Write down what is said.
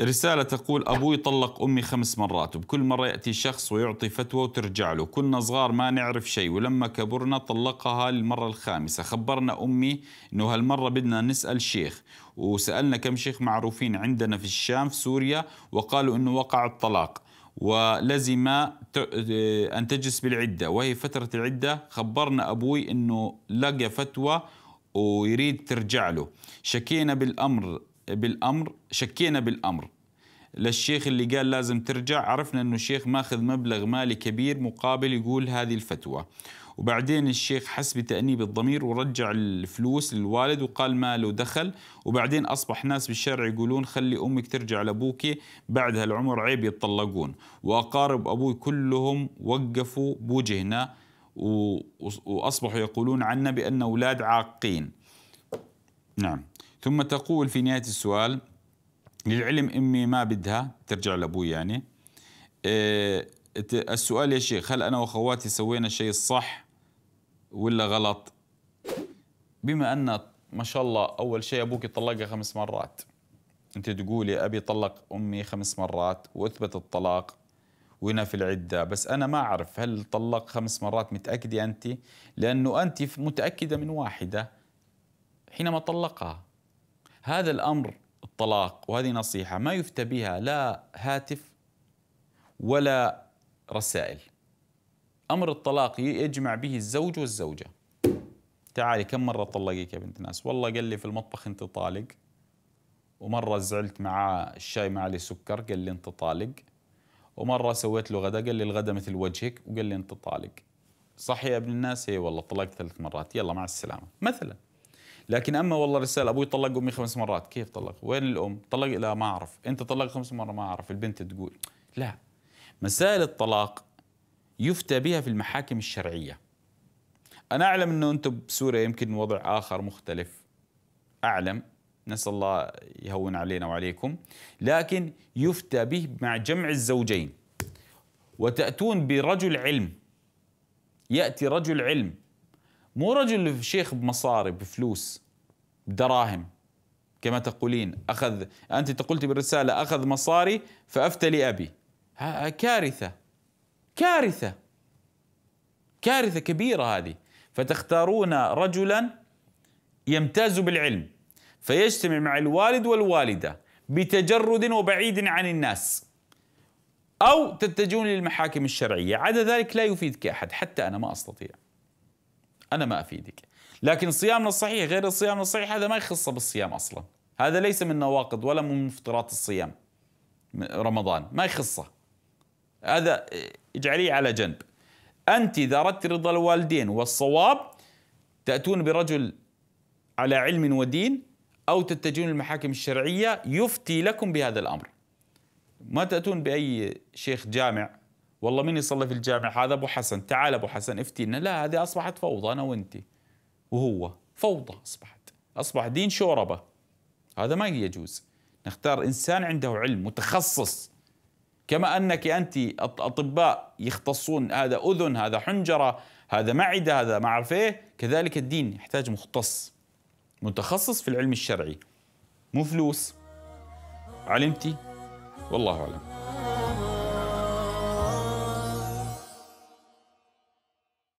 رسالة تقول أبوي طلق أمي خمس مرات وبكل مرة يأتي شخص ويعطي فتوى وترجع له كنا صغار ما نعرف شيء ولما كبرنا طلقها للمرة الخامسة خبرنا أمي أنه هالمرة بدنا نسأل شيخ وسألنا كم شيخ معروفين عندنا في الشام في سوريا وقالوا أنه وقع الطلاق ولزم أن تجلس بالعدة وهي فترة العدة خبرنا أبوي أنه لقى فتوى ويريد ترجع له شكينا بالأمر بالامر شكينا بالامر للشيخ اللي قال لازم ترجع عرفنا انه الشيخ ماخذ مبلغ مالي كبير مقابل يقول هذه الفتوى وبعدين الشيخ حس بتأنيب الضمير ورجع الفلوس للوالد وقال ما له دخل وبعدين أصبح ناس بالشارع يقولون خلي أمك ترجع لأبوك بعد هالعمر عيب يتطلقون وأقارب أبوي كلهم وقفوا بوجهنا وأصبحوا يقولون عنا بأن أولاد عاقين نعم ثم تقول في نهاية السؤال للعلم أمي ما بدها ترجع لأبوي يعني إيه، السؤال يا شيخ هل أنا وأخواتي سوينا الشيء الصح ولا غلط بما أن ما شاء الله أول شيء أبوك طلقها خمس مرات أنت تقولي أبي طلق أمي خمس مرات وأثبت الطلاق ونفي في العدة بس أنا ما أعرف هل طلق خمس مرات متأكدة أنت لأنه أنت متأكدة من واحدة حينما طلقها هذا الامر الطلاق وهذه نصيحه ما يفتى بها لا هاتف ولا رسائل امر الطلاق يجمع به الزوج والزوجه تعالي كم مره طلقك يا بنت ناس والله قال لي في المطبخ انت طالق ومره زعلت معاه الشاي ما عليه سكر قال لي انت طالق ومره سويت له غدا قال لي الغدا مثل وجهك وقال لي انت طالق صح يا ابن الناس اي والله طلقت ثلاث مرات يلا مع السلامه مثلا لكن اما والله رساله ابوي طلق امي خمس مرات كيف طلق وين الام طلق لا ما اعرف انت طلق خمس مرات ما اعرف البنت تقول لا مسائل الطلاق يفتى بها في المحاكم الشرعيه انا اعلم انه انتم بسوريا يمكن وضع اخر مختلف اعلم نسال الله يهون علينا وعليكم لكن يفتى به مع جمع الزوجين وتاتون برجل علم ياتي رجل علم مو رجل شيخ بمصاري بفلوس بدراهم كما تقولين أخذ أنت تقولت بالرسالة أخذ مصاري فأفتلي أبي كارثة كارثة كارثة كبيرة هذه فتختارون رجلا يمتاز بالعلم فيجتمع مع الوالد والوالدة بتجرد وبعيد عن الناس أو تتجهون للمحاكم الشرعية عدا ذلك لا يفيدك أحد حتى أنا ما أستطيع انا ما افيدك لكن صيامنا الصحيح غير صيامنا الصحيح هذا ما يخصه بالصيام اصلا هذا ليس من نواقض ولا من مفطرات الصيام رمضان ما يخصه هذا اه، اجعليه على جنب انت اذا اردت رضا الوالدين والصواب تاتون برجل على علم ودين او تتجهون للمحاكم الشرعيه يفتي لكم بهذا الامر ما تاتون باي شيخ جامع والله مين يصلي في الجامع هذا ابو حسن تعال ابو حسن افتينا لا هذه اصبحت فوضى انا وانت وهو فوضى اصبحت اصبح دين شوربه هذا ما يجوز نختار انسان عنده علم متخصص كما انك انت اطباء يختصون هذا اذن هذا حنجره هذا معده هذا ما اعرف ايه كذلك الدين يحتاج مختص متخصص في العلم الشرعي مو فلوس علمتي والله اعلم